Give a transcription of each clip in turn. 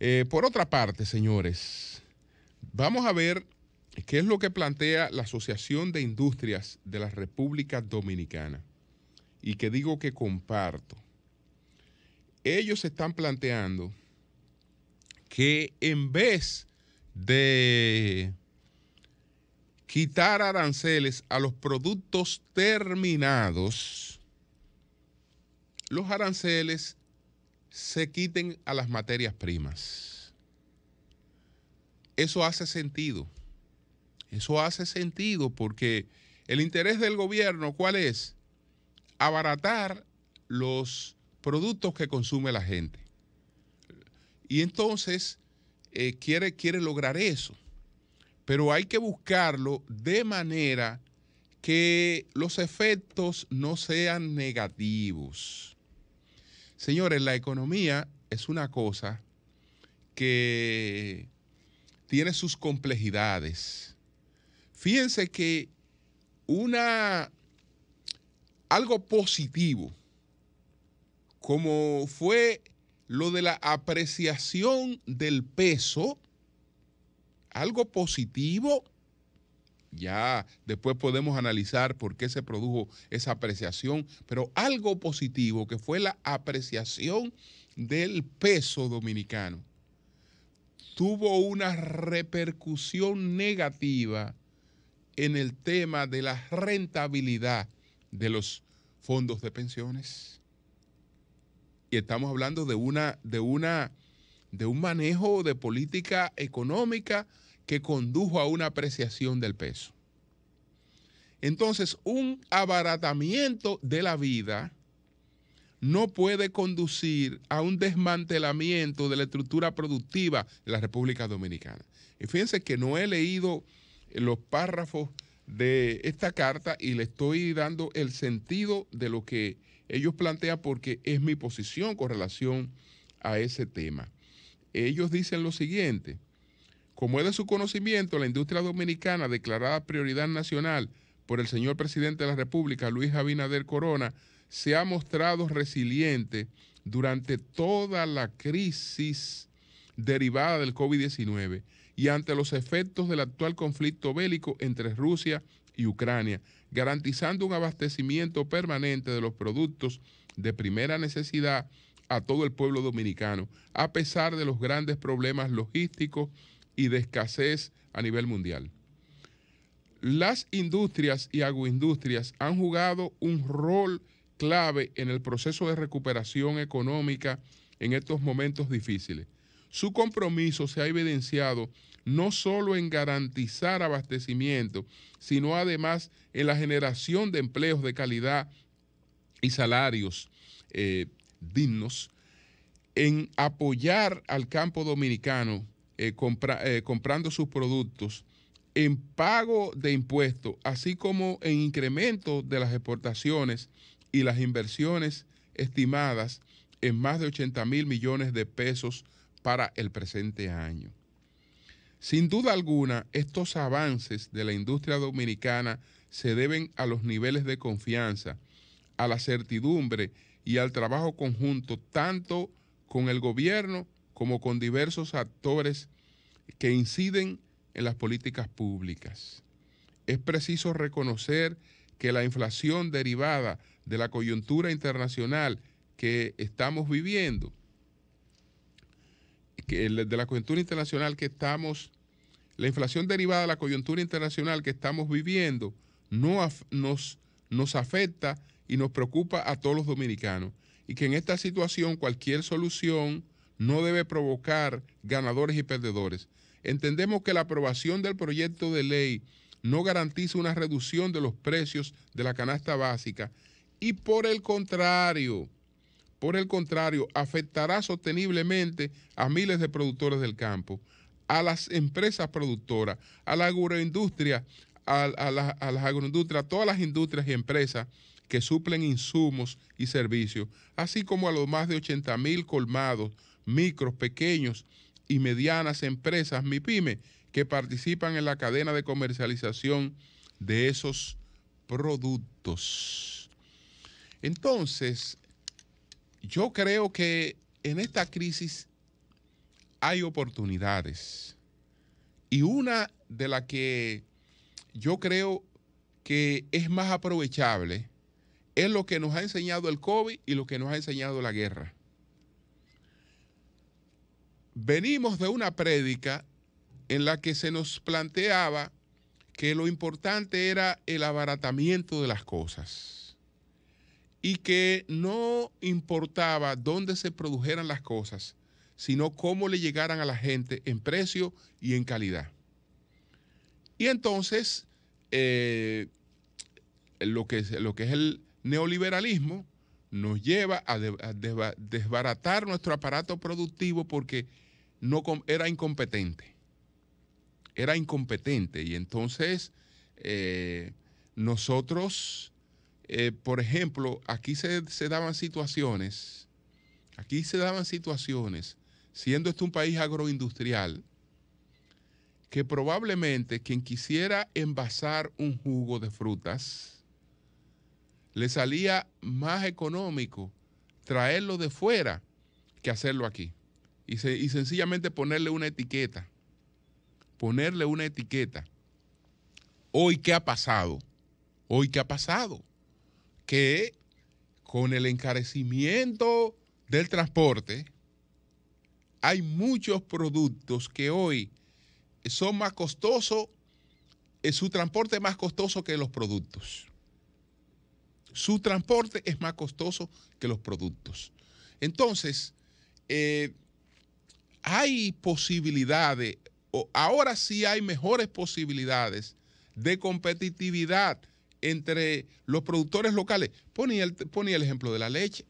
Eh, por otra parte, señores, vamos a ver qué es lo que plantea la Asociación de Industrias de la República Dominicana y que digo que comparto. Ellos están planteando que en vez de quitar aranceles a los productos terminados, los aranceles se quiten a las materias primas. Eso hace sentido. Eso hace sentido porque el interés del gobierno, ¿cuál es? Abaratar los productos que consume la gente. Y entonces eh, quiere, quiere lograr eso. Pero hay que buscarlo de manera que los efectos no sean negativos. Señores, la economía es una cosa que tiene sus complejidades. Fíjense que una algo positivo como fue lo de la apreciación del peso, algo positivo ya después podemos analizar por qué se produjo esa apreciación, pero algo positivo que fue la apreciación del peso dominicano tuvo una repercusión negativa en el tema de la rentabilidad de los fondos de pensiones. Y estamos hablando de una de una de un manejo de política económica que condujo a una apreciación del peso. Entonces, un abaratamiento de la vida no puede conducir a un desmantelamiento de la estructura productiva de la República Dominicana. Y fíjense que no he leído los párrafos de esta carta y le estoy dando el sentido de lo que ellos plantean porque es mi posición con relación a ese tema. Ellos dicen lo siguiente, como es de su conocimiento, la industria dominicana, declarada prioridad nacional por el señor presidente de la República, Luis Abinader Corona, se ha mostrado resiliente durante toda la crisis derivada del COVID-19 y ante los efectos del actual conflicto bélico entre Rusia y Ucrania, garantizando un abastecimiento permanente de los productos de primera necesidad a todo el pueblo dominicano, a pesar de los grandes problemas logísticos y de escasez a nivel mundial. Las industrias y agroindustrias han jugado un rol clave en el proceso de recuperación económica en estos momentos difíciles. Su compromiso se ha evidenciado no solo en garantizar abastecimiento, sino además en la generación de empleos de calidad y salarios eh, dignos, en apoyar al campo dominicano eh, eh, comprando sus productos en pago de impuestos, así como en incremento de las exportaciones y las inversiones estimadas en más de 80 mil millones de pesos para el presente año. Sin duda alguna, estos avances de la industria dominicana se deben a los niveles de confianza, a la certidumbre y al trabajo conjunto tanto con el gobierno como con diversos actores que inciden en las políticas públicas. Es preciso reconocer que la inflación derivada de la coyuntura internacional que estamos viviendo, que de la coyuntura internacional que estamos, la inflación derivada de la coyuntura internacional que estamos viviendo, no nos, nos afecta y nos preocupa a todos los dominicanos. Y que en esta situación cualquier solución no debe provocar ganadores y perdedores. Entendemos que la aprobación del proyecto de ley no garantiza una reducción de los precios de la canasta básica y por el contrario, por el contrario, afectará sosteniblemente a miles de productores del campo, a las empresas productoras, a la agroindustria, a, las agroindustrias, a todas las industrias y empresas que suplen insumos y servicios, así como a los más de 80 mil colmados micros, pequeños y medianas empresas, MIPYME, que participan en la cadena de comercialización de esos productos. Entonces, yo creo que en esta crisis hay oportunidades. Y una de las que yo creo que es más aprovechable es lo que nos ha enseñado el COVID y lo que nos ha enseñado la guerra venimos de una prédica en la que se nos planteaba que lo importante era el abaratamiento de las cosas y que no importaba dónde se produjeran las cosas, sino cómo le llegaran a la gente en precio y en calidad. Y entonces, eh, lo, que es, lo que es el neoliberalismo nos lleva a desbaratar nuestro aparato productivo porque no era incompetente. Era incompetente. Y entonces eh, nosotros, eh, por ejemplo, aquí se daban situaciones, aquí se daban situaciones, siendo este un país agroindustrial, que probablemente quien quisiera envasar un jugo de frutas, le salía más económico traerlo de fuera que hacerlo aquí y, sencillamente ponerle una etiqueta. Ponerle una etiqueta. Hoy, ¿qué ha pasado? Hoy, ¿qué ha pasado? Que con el encarecimiento del transporte, hay muchos productos que hoy son más costosos, eh, su transporte es más costoso que los productos. Su transporte es más costoso que los productos. Entonces, eh, hay posibilidades, ahora sí hay mejores posibilidades de competitividad entre los productores locales. Ponía el, ejemplo de la leche.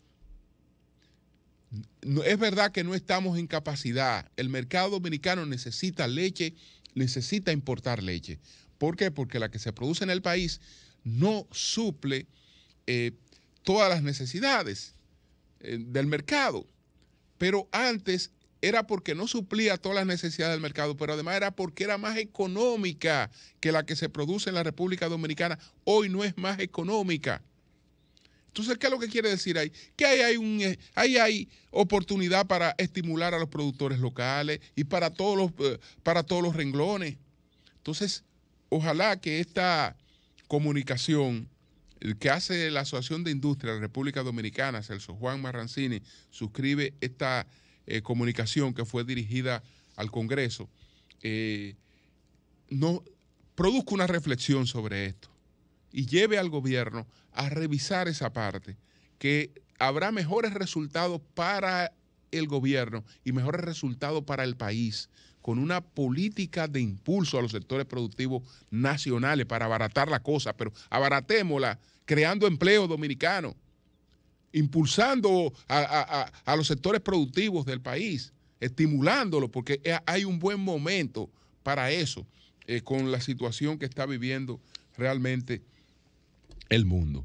es verdad que no estamos en capacidad. El mercado dominicano necesita leche, necesita importar leche. ¿Por qué? Porque la que se produce en el país no suple eh, todas las necesidades eh, del mercado. Pero antes era porque no suplía todas las necesidades del mercado, pero además era porque era más económica que la que se produce en la República Dominicana. Hoy no es más económica. Entonces, ¿qué es lo que quiere decir ahí? Que ahí hay, un, eh, ahí hay oportunidad para estimular a los productores locales y para todos los, eh, para todos los renglones. Entonces, ojalá que esta comunicación que hace la Asociación de Industria de la República Dominicana, Celso Juan Marrancini, suscribe esta eh, comunicación que fue dirigida al Congreso, eh, no, produzca una reflexión sobre esto y lleve al gobierno a revisar esa parte, que habrá mejores resultados para el gobierno y mejores resultados para el país con una política de impulso a los sectores productivos nacionales para abaratar la cosa, pero abaratémosla creando empleo dominicano impulsando a, los sectores productivos del país, estimulándolos, porque eh, hay un buen momento para eso, eh, con la situación que está viviendo realmente el mundo.